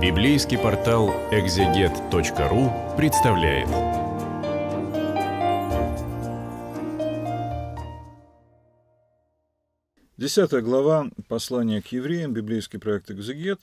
Библейский портал экзегет.ру представляет. Десятая глава послания к евреям, библейский проект «Экзегет».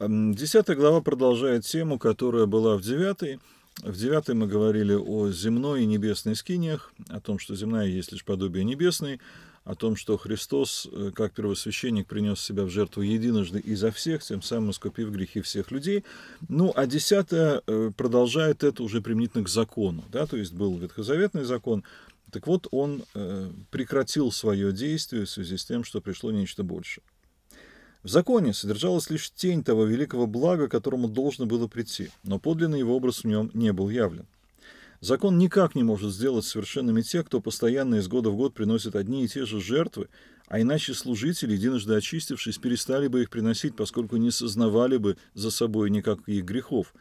Десятая глава продолжает тему, которая была в девятой. В девятой мы говорили о земной и небесной скиниях, о том, что земная есть лишь подобие небесной, о том, что Христос, э, как первосвященник, принес себя в жертву единожды и за всех, тем самым искупив грехи всех людей. Ну, а десятое э, продолжает это уже применительно к закону, да, то есть был ветхозаветный закон, так вот, он э, прекратил свое действие в связи с тем, что пришло нечто большее. В законе содержалась лишь тень того великого блага, которому должно было прийти, но подлинный его образ в нем не был явлен. Закон никак не может сделать совершенными тех, кто постоянно из года в год приносит одни и те же жертвы, а иначе служители, единожды очистившись, перестали бы их приносить, поскольку не сознавали бы за собой никаких грехов.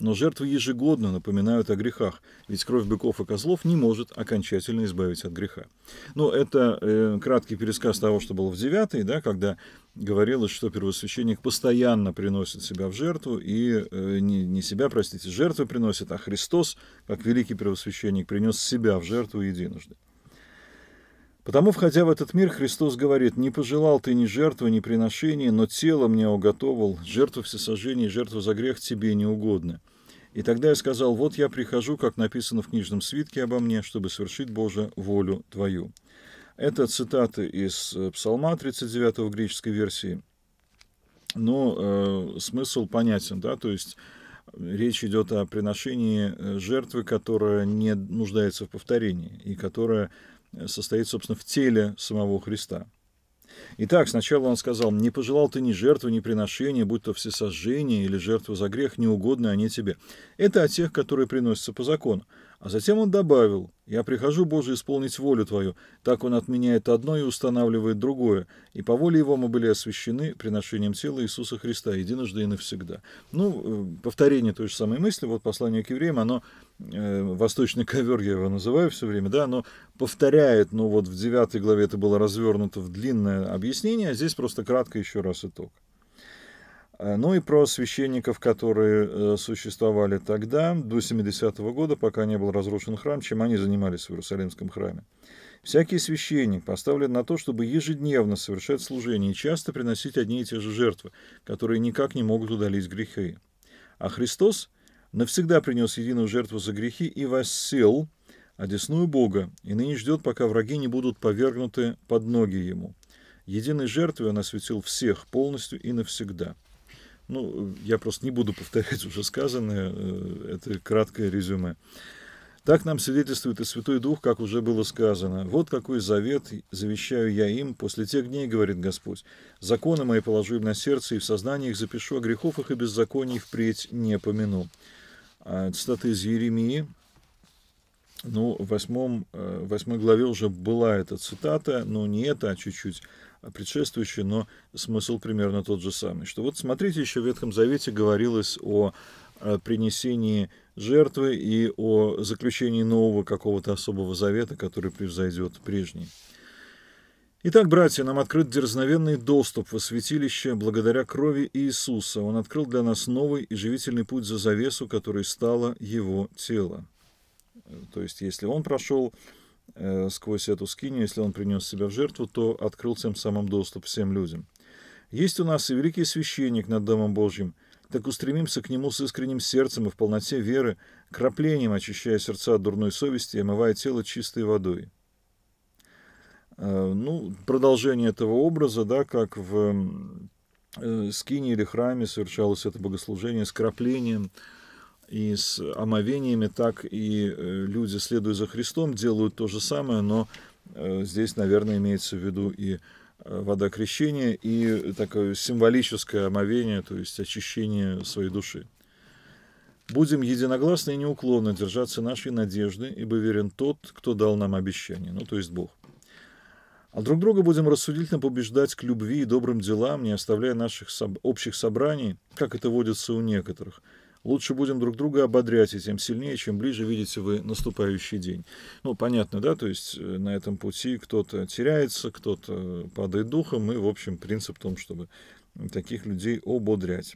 Но жертвы ежегодно напоминают о грехах, ведь кровь быков и козлов не может окончательно избавить от греха. Но это э, краткий пересказ того, что было в 9, да, когда говорилось, что первосвященник постоянно приносит себя в жертву, и э, не, не себя, простите, жертвы приносит, а Христос, как великий первосвященник, принес себя в жертву единожды. Потому, входя в этот мир, Христос говорит, «Не пожелал ты ни жертвы, ни приношения, но тело мне уготовал, жертву всесожжения и жертву за грех тебе не угодно». И тогда я сказал, «Вот я прихожу, как написано в книжном свитке обо мне, чтобы совершить Божию волю твою». Это цитаты из э, Псалма 39 в греческой версии. Но э, смысл понятен, да, то есть э, речь идет о приношении э, жертвы, которая не нуждается в повторении и которая Э, состоит, собственно, в теле самого Христа. Итак, сначала он сказал, «Не пожелал ты ни жертвы, ни приношения, будь то всесожжение или жертва за грех, неугодны они тебе». Это о тех, которые приносятся по закону. А затем он добавил, «Я прихожу, Боже, исполнить волю Твою». Так он отменяет одно и устанавливает другое. И по воле его мы были освящены приношением тела Иисуса Христа единожды и навсегда. Ну, э, повторение той же самой мысли, вот послание к евреям, оно, э, восточный ковер я его называю все время, да, оно повторяет, ну вот в 9 главе это было развернуто в длинное объяснение, а здесь просто кратко еще раз итог. Э, ну и про священников, которые э, существовали тогда, до 70-го года, пока не был разрушен храм, чем они занимались в Иерусалимском храме. Всякий священник поставлен на то, чтобы ежедневно совершать служение и часто приносить одни и те же жертвы, которые никак не могут удалить грехи. А Христос навсегда принес единую жертву за грехи и воссел одесную Бога, и ныне ждет, пока враги не будут повергнуты под ноги Ему. Единой жертвой Он осветил всех полностью и навсегда – ну, э, я просто не буду повторять уже сказанное, э, это краткое резюме. Так нам свидетельствует и Святой Дух, как уже было сказано. «Вот какой завет завещаю я им после тех дней, — говорит Господь. Законы мои положу им на сердце, и в сознании их запишу, о а грехов их и беззаконий впредь не помяну». А, цитата из Еремии. Ну, в восьмом, э, восьмой главе уже была эта цитата, но не эта, а чуть-чуть предшествующие, но смысл примерно тот же самый. Что вот смотрите, еще в Ветхом Завете говорилось о э, принесении жертвы и о заключении нового какого-то особого завета, который превзойдет прежний. Итак, братья, нам открыт дерзновенный доступ во святилище благодаря крови Иисуса. Он открыл для нас новый и живительный путь за завесу, который стало его тело. То есть, если он прошел Э, сквозь эту скинию, если он принес себя в жертву, то открыл тем самым доступ всем людям. Есть у нас и великий священник над Домом Божьим, так устремимся к нему с искренним сердцем и в полноте веры, краплением очищая сердца от дурной совести и омывая тело чистой водой. Э, ну, продолжение этого образа, да, как в э, скине или храме совершалось это богослужение с краплением, и с омовениями, так и э, люди, следуя за Христом, делают то же самое, но э, здесь, наверное, имеется в виду и э, вода крещения, и такое символическое омовение, то есть очищение своей души. Будем единогласно и неуклонно держаться нашей надежды, ибо верен тот, кто дал нам обещание, ну то есть Бог. А друг друга будем рассудительно побеждать к любви и добрым делам, не оставляя наших соб... общих собраний, как это водится у некоторых – лучше будем друг друга ободрять, и тем сильнее, чем ближе видите вы наступающий день. Ну, понятно, да, то есть э, на этом пути кто-то теряется, кто-то падает духом, и, в общем, принцип в том, чтобы таких людей ободрять.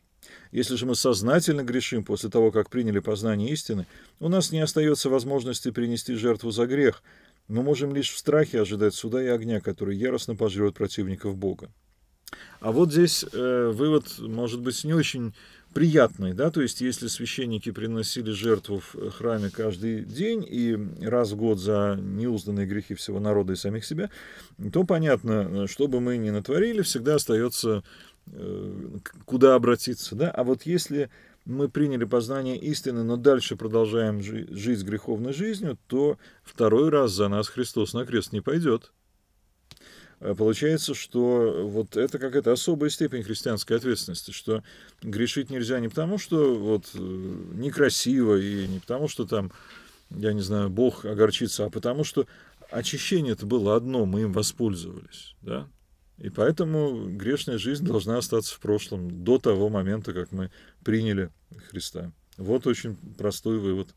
Если же мы сознательно грешим после того, как приняли познание истины, у нас не остается возможности принести жертву за грех. Мы можем лишь в страхе ожидать суда и огня, который яростно пожрет противников Бога. А вот здесь э, вывод, может быть, не очень приятной, да, то есть если священники приносили жертву в э, храме каждый день и раз в год за неузнанные грехи всего народа и самих себя, то понятно, э, что бы мы ни натворили, всегда остается э, куда обратиться, да, а вот если мы приняли познание истины, но дальше продолжаем жить греховной жизнью, то второй раз за нас Христос на крест не пойдет. Э, получается, что э, вот это какая-то особая степень христианской ответственности, что грешить нельзя не потому, что вот э, некрасиво и не потому, что там, я не знаю, Бог огорчится, а потому что очищение это было одно, мы им воспользовались, да? И поэтому грешная жизнь должна остаться в прошлом до того момента, как мы приняли Христа. Вот очень простой вывод.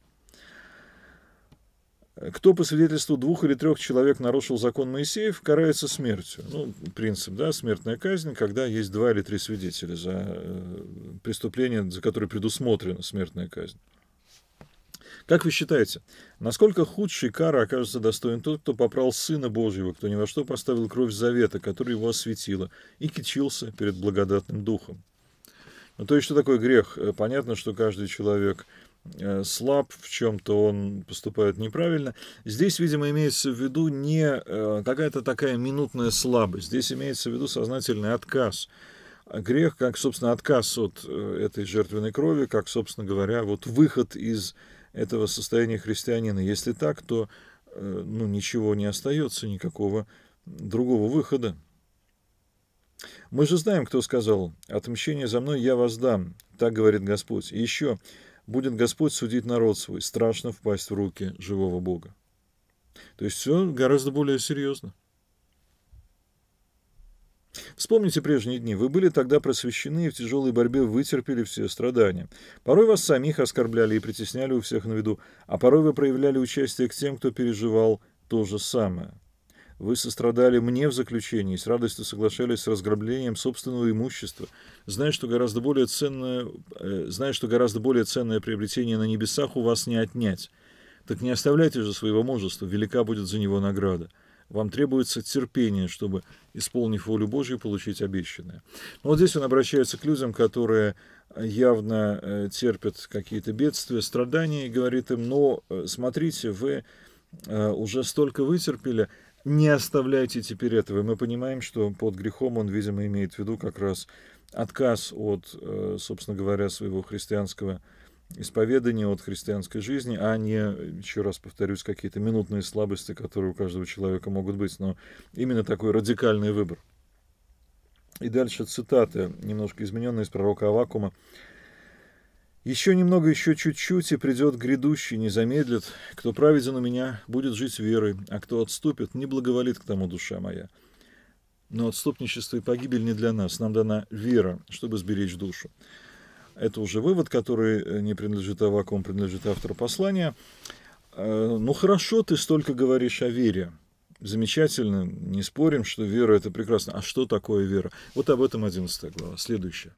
Кто по свидетельству двух или трех человек нарушил закон Моисеев, карается смертью. Ну, принцип, да, смертная казнь, когда есть два или три свидетеля за э, преступление, за которое предусмотрена смертная казнь. Как вы считаете, насколько худшей кара окажется достоин тот, кто попрал Сына Божьего, кто ни во что поставил кровь завета, которая его осветила, и кичился перед благодатным духом? Ну, то есть, что такое грех? Э, понятно, что каждый человек Э, слаб, в чем-то он поступает неправильно. Здесь, видимо, имеется в виду не э, какая-то такая минутная слабость, здесь имеется в виду сознательный отказ. А грех, как, собственно, отказ от э, этой жертвенной крови, как, собственно говоря, вот выход из этого состояния христианина. Если так, то ну, ничего не остается, никакого другого выхода. Мы же знаем, кто сказал, «Отмщение за мной я воздам», так говорит Господь. И еще, будет Господь судить народ свой, страшно впасть в руки живого Бога. То есть все гораздо более серьезно. Вспомните прежние дни. Вы были тогда просвещены и в тяжелой борьбе вытерпели все страдания. Порой вас самих оскорбляли и притесняли у всех на виду, а порой вы проявляли участие к тем, кто переживал то же самое. Вы сострадали мне в заключении и с радостью соглашались с разграблением собственного имущества, зная, что гораздо более ценное, э, зная, что гораздо более ценное приобретение на небесах у вас не отнять. Так не оставляйте же своего мужества, велика будет за него награда. Вам требуется терпение, чтобы, исполнив волю Божью, получить обещанное. Но ну, вот здесь он обращается к людям, которые э, явно э, терпят какие-то бедствия, страдания, и говорит им, но э, смотрите, вы уже столько вытерпели, не оставляйте теперь этого. Мы понимаем, что под грехом он, видимо, имеет в виду как раз отказ от, э, собственно говоря, своего христианского исповедания, от христианской жизни, а не, еще раз повторюсь, какие-то минутные слабости, которые у каждого человека могут быть, но именно такой радикальный выбор. И дальше цитаты, немножко измененные из пророка Авакума. Еще немного, еще чуть-чуть, и придет грядущий, не замедлит. Кто праведен у меня, будет жить верой, а кто отступит, не благоволит к тому душа моя. Но отступничество и погибель не для нас, нам дана вера, чтобы сберечь душу. Это уже вывод, который э, не принадлежит Авакум, принадлежит автору послания. Э, ну хорошо, ты столько говоришь о вере. Замечательно, не спорим, что вера – это прекрасно. А что такое вера? Вот об этом 11 глава. Следующая.